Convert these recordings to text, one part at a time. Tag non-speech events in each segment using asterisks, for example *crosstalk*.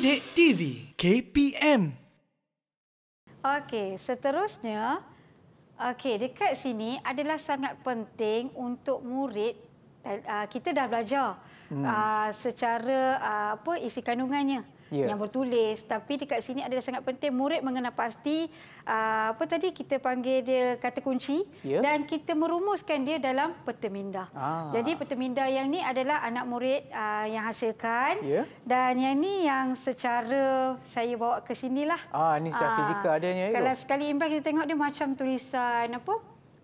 Sidik TV KPM. Okey, seterusnya okey, dekat sini adalah sangat penting untuk murid eh, kita dah belajar hmm. uh, secara uh, apa isi kandungannya yeah. yang bertulis tapi dekat sini adalah sangat penting murid mengenal pasti uh, apa tadi kita panggil dia kata kunci yeah. dan kita merumuskan dia dalam peta minda. Ah. Jadi peta minda yang ni adalah anak murid uh, yang hasilkan yeah. dan yang ni yang secara saya bawa ke sinilah. Ah ni secara uh, fizikal adanya. Ya? Kalau sekali imbas kita tengok dia macam tulisan apa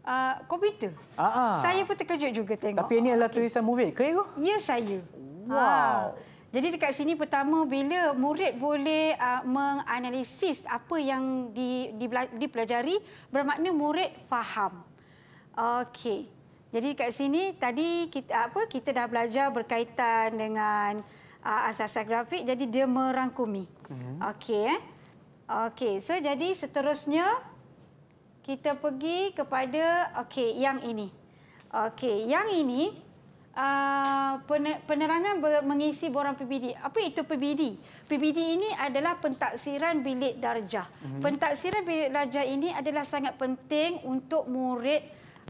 uh, komputer. Aa. Saya pun terkejut juga tengok. Tapi ini adalah ah, okay. tulisan murid ke itu? Ya, saya. Wow. Ha. Jadi dekat sini pertama bila murid boleh uh, menganalisis apa yang di, di, dipelajari, bermakna murid faham. Okey. Jadi dekat sini tadi kita, apa kita dah belajar berkaitan dengan uh, asas-asas grafik jadi dia merangkumi. Mm-hmm. Okey eh. Okey, so jadi seterusnya kita pergi kepada okey yang ini. Okey, yang ini uh, penerangan mengisi borang PBD. Apa itu PBD? PBD ini adalah pentaksiran bilik darjah. Mhm. Pentaksiran bilik darjah ini adalah sangat penting untuk murid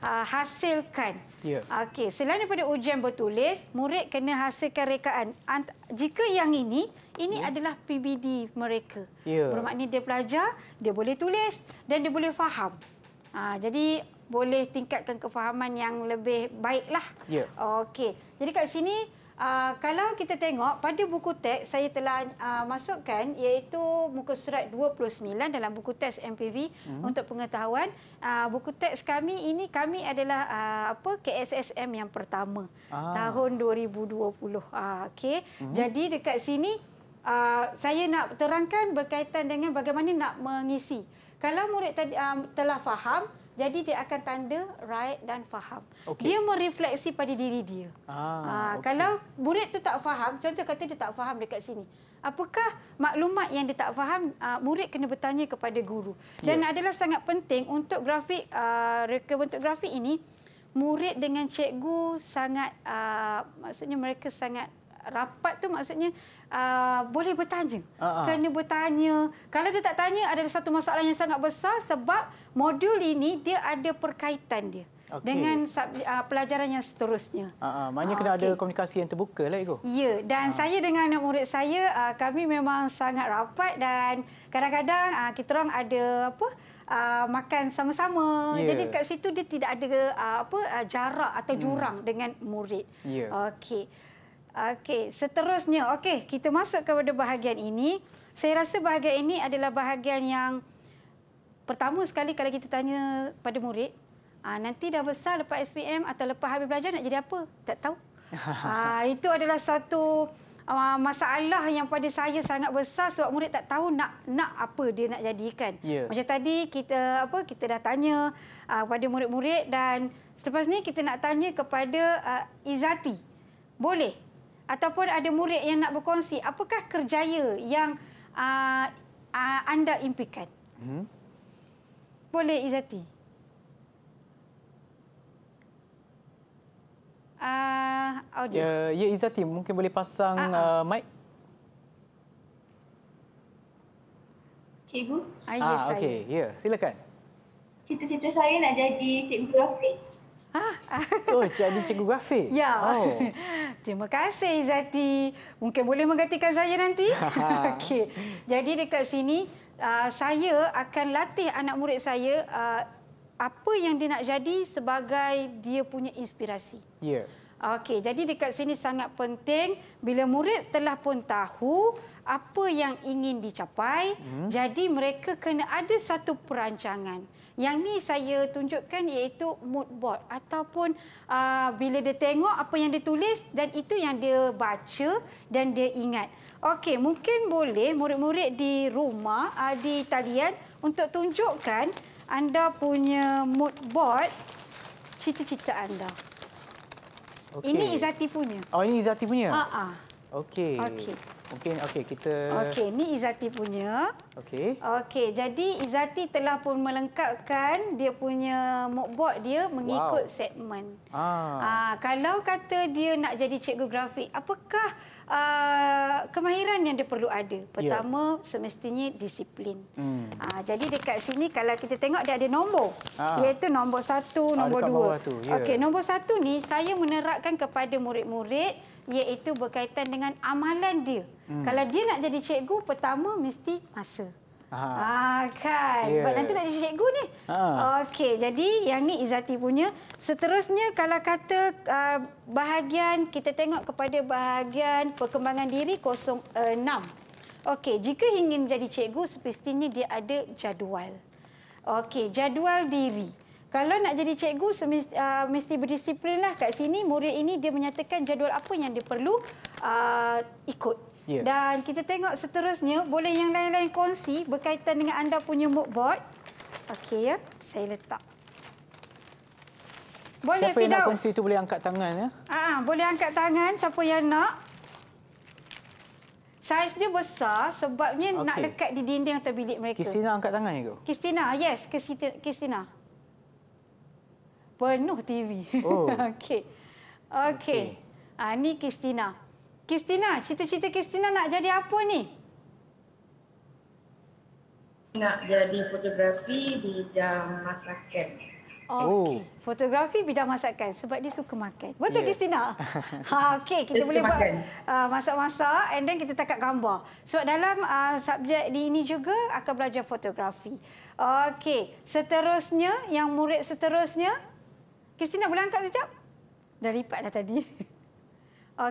uh, hasilkan. Yeah. Okey, selain daripada ujian bertulis, murid kena hasilkan rekaan. Ant jika yang ini, ini yeah. adalah PBD mereka. Yeah. Bermakna dia pelajar, dia boleh tulis dan dia boleh faham. Uh, jadi boleh tingkatkan kefahaman yang lebih baiklah. Yeah. Okey. Jadi kat sini Uh, kalau kita tengok pada buku teks saya telah uh, masukkan iaitu muka surat 29 dalam buku teks MPV hmm. untuk pengetahuan uh, buku teks kami ini kami adalah uh, apa KSSM yang pertama ah. tahun 2020 uh, okey hmm. jadi dekat sini uh, saya nak terangkan berkaitan dengan bagaimana nak mengisi kalau murid tadi, uh, telah faham jadi dia akan tanda right dan faham. Okay. Dia merefleksi pada diri dia. Ah, ha, okay. Kalau murid tu tak faham, contoh kata dia tak faham dekat sini. Apakah maklumat yang dia tak faham, uh, murid kena bertanya kepada guru. Dan yeah. adalah sangat penting untuk grafik, uh, reka bentuk grafik ini, murid dengan cikgu sangat, uh, maksudnya mereka sangat rapat tu maksudnya uh, boleh bertanya. Uh-huh. Kena bertanya. Kalau dia tak tanya ada satu masalah yang sangat besar sebab modul ini dia ada perkaitan dia. Okay. dengan sub, uh, pelajaran yang seterusnya. Uh, uh, maknanya uh, kena okay. ada komunikasi yang terbuka lah Ego. Ya, dan uh. saya dengan anak murid saya uh, kami memang sangat rapat dan kadang-kadang uh, kita orang ada apa uh, makan sama-sama. Yeah. Jadi dekat situ dia tidak ada uh, apa uh, jarak atau hmm. jurang hmm. dengan murid. Yeah. Okey. Okey, seterusnya. Okey, kita masuk kepada bahagian ini. Saya rasa bahagian ini adalah bahagian yang pertama sekali kalau kita tanya pada murid, ah, nanti dah besar lepas SPM atau lepas habis belajar nak jadi apa? Tak tahu. *laughs* Ah, itu adalah satu ah, masalah yang pada saya sangat besar sebab murid tak tahu nak nak apa dia nak jadikan. Yeah. Macam tadi kita apa kita dah tanya pada murid-murid dan selepas ni kita nak tanya kepada Izati. Boleh ataupun ada murid yang nak berkongsi, apakah kerjaya yang uh, uh, anda impikan? Hmm? Boleh, Izzati. Uh, ah, audio. Ya, ya, Izzati, mungkin boleh pasang uh -huh. uh, mic. Cikgu? Ah, ya, okay. Yeah, ya, silakan. Cita-cita saya nak jadi cikgu grafik. Ah. Oh, jadi cikgu grafik. Ya. Oh. *laughs* Terima kasih Izati. Mungkin boleh menggantikan saya nanti. *laughs* Okey. Jadi dekat sini ah, saya akan latih anak murid saya ah, apa yang dia nak jadi sebagai dia punya inspirasi. Ya. Yeah. Okey, jadi dekat sini sangat penting bila murid telah pun tahu apa yang ingin dicapai, hmm. jadi mereka kena ada satu perancangan. Yang ni saya tunjukkan iaitu mood board ataupun uh, bila dia tengok apa yang dia tulis dan itu yang dia baca dan dia ingat. Okey, mungkin boleh murid-murid di rumah, uh, di talian untuk tunjukkan anda punya mood board cita-cita anda. Okay. Ini Izati punya. Oh, ini Izati punya? Ha-ha. Ah. Okey. Okey. Mungkin okey kita Okey, ni Izati punya. Okey. Okey, jadi Izati telah pun melengkapkan dia punya mockboard dia mengikut wow. segmen. Ah. Ah, kalau kata dia nak jadi cikgu grafik, apakah Uh, kemahiran yang dia perlu ada. Ya. Pertama, ya. semestinya disiplin. Hmm. Uh, jadi dekat sini kalau kita tengok dia ada nombor. Ha. Iaitu nombor satu, nombor ha, dua. Ya. Okey, nombor satu ni saya menerapkan kepada murid-murid iaitu berkaitan dengan amalan dia. Hmm. Kalau dia nak jadi cikgu, pertama mesti masa. Ha. Ah, kan. Yeah. Sebab nanti nak jadi cikgu ni. Ha. Okey, jadi yang ni Izati punya. Seterusnya kalau kata uh, bahagian kita tengok kepada bahagian perkembangan diri 06. Eh, Okey, jika ingin menjadi cikgu, sepertinya dia ada jadual. Okey, jadual diri kalau nak jadi cikgu semest, uh, mesti berdisiplinlah kat sini murid ini dia menyatakan jadual apa yang dia perlu uh, ikut yeah. dan kita tengok seterusnya boleh yang lain-lain kongsi berkaitan dengan anda punya mood board okey ya saya letak boleh siapa yang nak kongsi tu boleh angkat tangan ya ah uh, boleh angkat tangan siapa yang nak Saiz dia besar sebabnya okay. nak dekat di dinding atau bilik mereka. Kristina angkat tangan ya, itu? Kristina, yes. Kristina penuh TV. Oh. *laughs* Okey. Okey. Okay. Ha, ah, ni Kristina. Kristina, cita-cita Kristina nak jadi apa ni? Nak jadi fotografi bidang masakan. Okay. Oh, fotografi bidang masakan sebab dia suka makan. Betul yeah. Kristina? *laughs* Ha okey, kita boleh buat ah, masak-masak uh, and then kita tangkap gambar. Sebab dalam uh, subjek di ini juga akan belajar fotografi. Okey, seterusnya yang murid seterusnya Kristina boleh angkat sekejap? Dah lipat dah tadi. *laughs*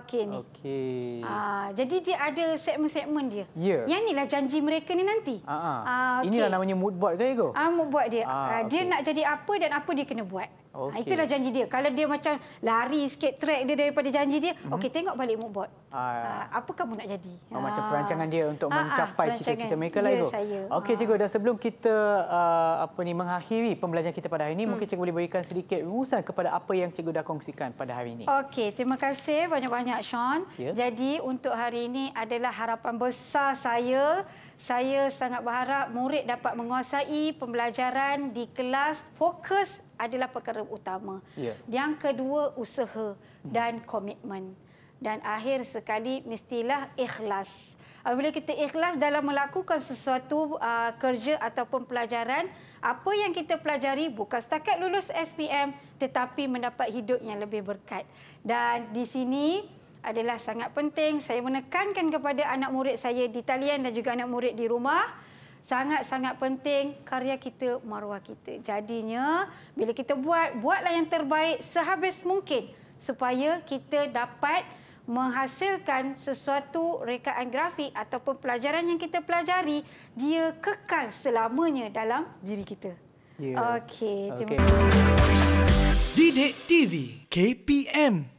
Okey ni. Okey. Ah, jadi dia ada segmen-segmen dia. Yeah. Yang ni lah janji mereka ni nanti. Ha ah. Okay. Ah. Ah, Inilah namanya mood board ke kan, Ego? Ah mood board dia. Ah, okay. Ah, dia nak jadi apa dan apa dia kena buat. Okay. Ah, itulah janji dia. Kalau dia macam lari sikit track dia daripada janji dia, mm-hmm. okey tengok balik moodboard. Uh, ah. ah, apa kamu nak jadi? Oh, macam perancangan dia untuk Aa, mencapai cita-cita mereka lah itu. Okey cikgu dan sebelum kita uh, apa ni mengakhiri pembelajaran kita pada hari ini, hmm. mungkin cikgu boleh berikan sedikit rumusan kepada apa yang cikgu dah kongsikan pada hari ini. Okey, terima kasih banyak-banyak Sean. Yeah. Jadi untuk hari ini adalah harapan besar saya saya sangat berharap murid dapat menguasai pembelajaran di kelas fokus adalah perkara utama. Yeah. Yang kedua usaha dan komitmen. Dan akhir sekali mestilah ikhlas. Apabila kita ikhlas dalam melakukan sesuatu uh, kerja ataupun pelajaran, apa yang kita pelajari bukan setakat lulus SPM tetapi mendapat hidup yang lebih berkat. Dan di sini adalah sangat penting saya menekankan kepada anak murid saya di talian dan juga anak murid di rumah sangat-sangat penting karya kita, maruah kita. Jadinya, bila kita buat, buatlah yang terbaik sehabis mungkin supaya kita dapat menghasilkan sesuatu rekaan grafik ataupun pelajaran yang kita pelajari, dia kekal selamanya dalam diri kita. Yeah. Okey, terima kasih. Okay. Didik TV KPM